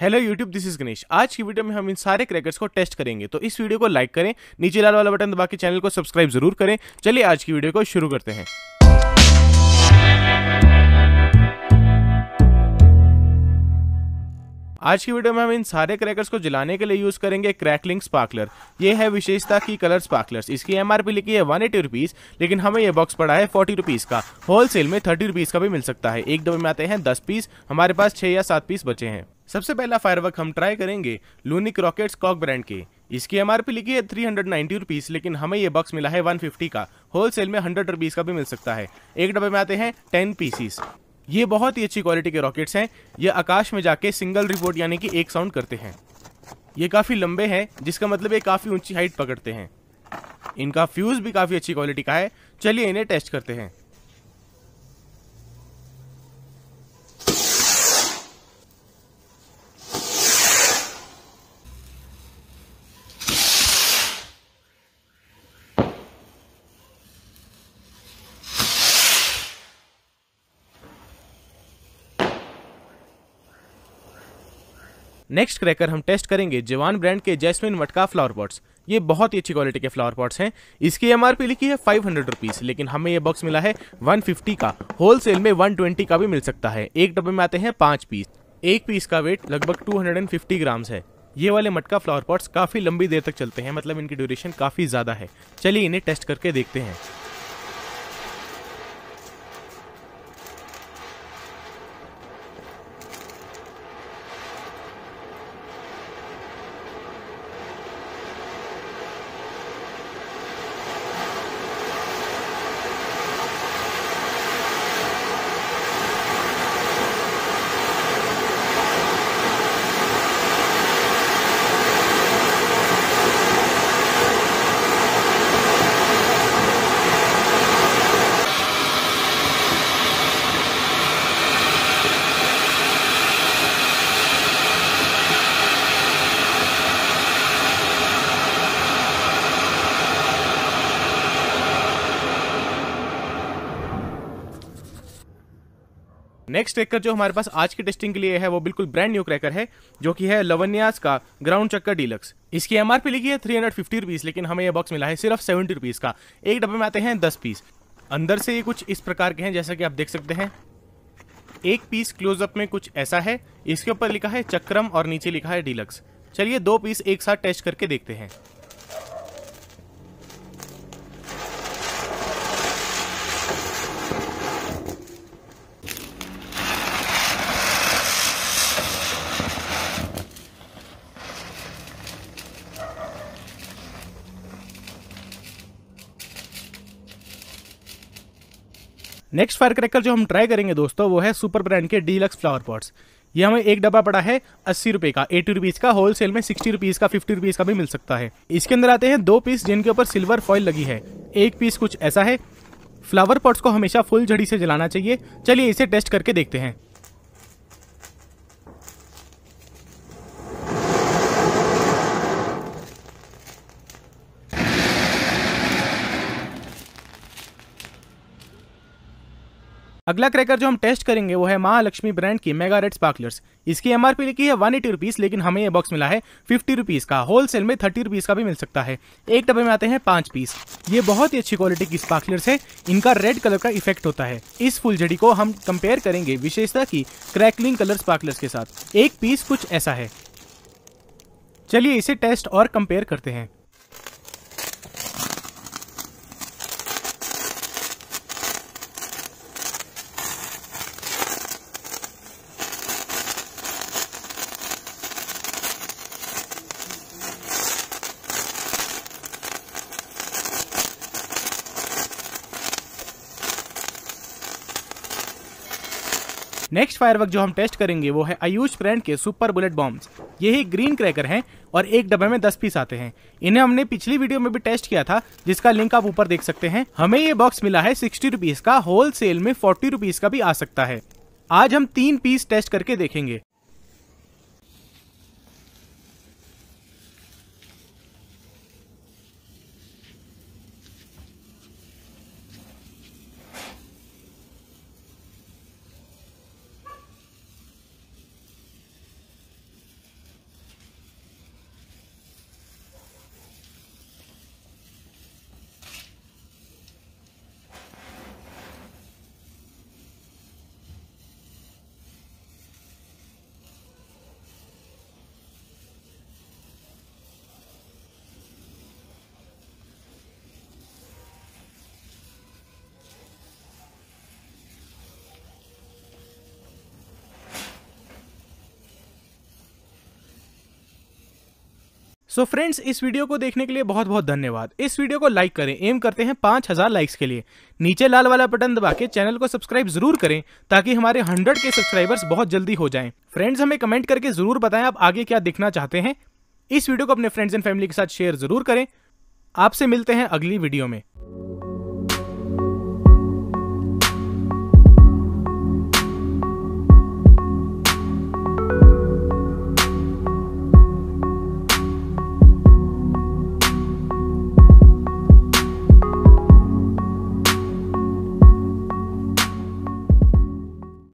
hello YouTube this is Ganesh आज की video में हम इन सारे क्रैकर्स को टेस्ट करेंगे तो इस वीडियो को लाइक करें नीचे लाल वाला बटन दबा के चैनल को सब्सक्राइब जरूर करें चलिए आज की वीडियो को शुरू करते हैं आज की वीडियो में हम इन सारे क्रैकर्स को जलाने के लिए यूज करेंगे क्रैकलिंग स्पार्कलर ये है विशेषता की कलर स्पार्कलर्स इसकी एमआरपी लिखी है वन एटी रुपीज लेकिन हमें ये बॉक्स पड़ा है फोर्टी रुपीज का होलसेल में थर्टी रुपीज का भी मिल सकता है एक डब्बे में आते हैं दस पीस हमारे पास छह या सात पीस बचे हैं सबसे पहला फायरवर्क हम ट्राई करेंगे लूनिक रॉकेट्स कॉक ब्रांड के इसकी एम लिखी है थ्री हंड्रेड रुपीज लेकिन हमें ये बॉक्स मिला है वन फिफ्टी का होलसेल में हंड्रेड रुपीज का भी मिल सकता है एक डब्बे में आते हैं टेन पीसीस ये बहुत ही अच्छी क्वालिटी के रॉकेट्स हैं ये आकाश में जाके सिंगल रिपोर्ट यानी कि एक साउंड करते हैं ये काफ़ी लंबे हैं जिसका मतलब ये काफ़ी ऊंची हाइट पकड़ते हैं इनका फ्यूज़ भी काफ़ी अच्छी क्वालिटी का है चलिए इन्हें टेस्ट करते हैं नेक्स्ट क्रैकर हम टेस्ट करेंगे जवान ब्रांड के जैस्मिन मटका फ्लावर पॉट्स ये बहुत ही अच्छी क्वालिटी के फ्लावर पॉट्स हैं इसकी एम लिखी है फाइव हंड्रेड रुपीज़ लेकिन हमें ये बॉक्स मिला है वन फिफ्टी का होलसेल में वन ट्वेंटी का भी मिल सकता है एक डब्बे में आते हैं पाँच पीस एक पीस का वेट लगभग two hundred and fifty grams है ये वाले मटका फ्लावर पॉट्स काफ़ी लंबी देर तक चलते हैं मतलब इनकी ड्यूरेशन काफ़ी ज़्यादा है चलिए इन्हें टेस्ट करके देखते हैं नेक्स्ट क्रैकर जो हमारे पास आज की टेस्टिंग के लिए है वो बिल्कुल ब्रांड न्यू क्रैकर है जो कि है लवन्यास का ग्राउंड चक्कर डीलक्स इसकी एम लिखी है थ्री हंड्रेड फिफ्टी रुपीज़ लेकिन हमें यह बॉक्स मिला है सिर्फ सेवेंटी रुपीज़ का एक डब्बे में आते हैं दस पीस अंदर से ये कुछ इस प्रकार के हैं जैसा कि आप देख सकते हैं एक पीस क्लोजअप में कुछ ऐसा है इसके ऊपर लिखा है चक्रम और नीचे लिखा है डीलक्स चलिए दो पीस एक साथ टेस्ट करके देखते हैं नेक्स्ट फायर क्रैकर जो हम ट्राई करेंगे दोस्तों वो है सुपर ब्रांड के डीलक्स फ्लावर पॉट्स ये हमें एक डब्बा पड़ा है अस्सी रुपए का एटी रुपीज़ का होल सेल में सिक्सटी रुपीज़ का फिफ्टी रुपीज़ का भी मिल सकता है इसके अंदर आते हैं दो पीस जिनके ऊपर सिल्वर फॉइल लगी है एक पीस कुछ ऐसा है फ्लावर पॉट्स को हमेशा फुल झड़ी से जलाना चाहिए चलिए इसे टेस्ट करके देखते हैं अगला क्रैकर जो हम टेस्ट करेंगे वो है महालक्ष्मी ब्रांड की मेगा रेड स्पार्कलर्स इसकी एमआरपी लिखी है वन एटी रुपीज़ लेकिन हमें ये बॉक्स मिला है फिफ्टी रुपीज़ का होलसेल में थर्टी रुपीज़ का भी मिल सकता है एक डब्बे में आते हैं पांच पीस ये बहुत ही अच्छी क्वालिटी की स्पार्कलर्स है इनका रेड कलर का इफेक्ट होता है इस फुलझड़ी को हम कंपेयर करेंगे विशेषता की क्रैकलिंग कलर स्पार्कलर्स के साथ एक पीस कुछ ऐसा है चलिए इसे टेस्ट और कंपेयर करते हैं नेक्स्ट फायर जो हम टेस्ट करेंगे वो है आयुष ब्रांड के सुपर बुलेट बॉम्ब ये ही ग्रीन क्रैकर हैं और एक डब्बे में दस पीस आते हैं इन्हें हमने पिछली वीडियो में भी टेस्ट किया था जिसका लिंक आप ऊपर देख सकते हैं हमें ये बॉक्स मिला है सिक्सटी रुपीज का होल में फोर्टी रुपीज का भी आ सकता है आज हम तीन पीस टेस्ट करके देखेंगे सो so फ्रेंड्स इस वीडियो को देखने के लिए बहुत बहुत धन्यवाद इस वीडियो को लाइक करें एम करते हैं पाँच हज़ार लाइक्स के लिए नीचे लाल वाला बटन दबा के चैनल को सब्सक्राइब जरूर करें ताकि हमारे हंड्रेड के सब्सक्राइबर्स बहुत जल्दी हो जाएं फ्रेंड्स हमें कमेंट करके जरूर बताएं आप आगे क्या देखना चाहते हैं इस वीडियो को अपने फ्रेंड्स एंड फैमिली के साथ शेयर जरूर करें आपसे मिलते हैं अगली वीडियो में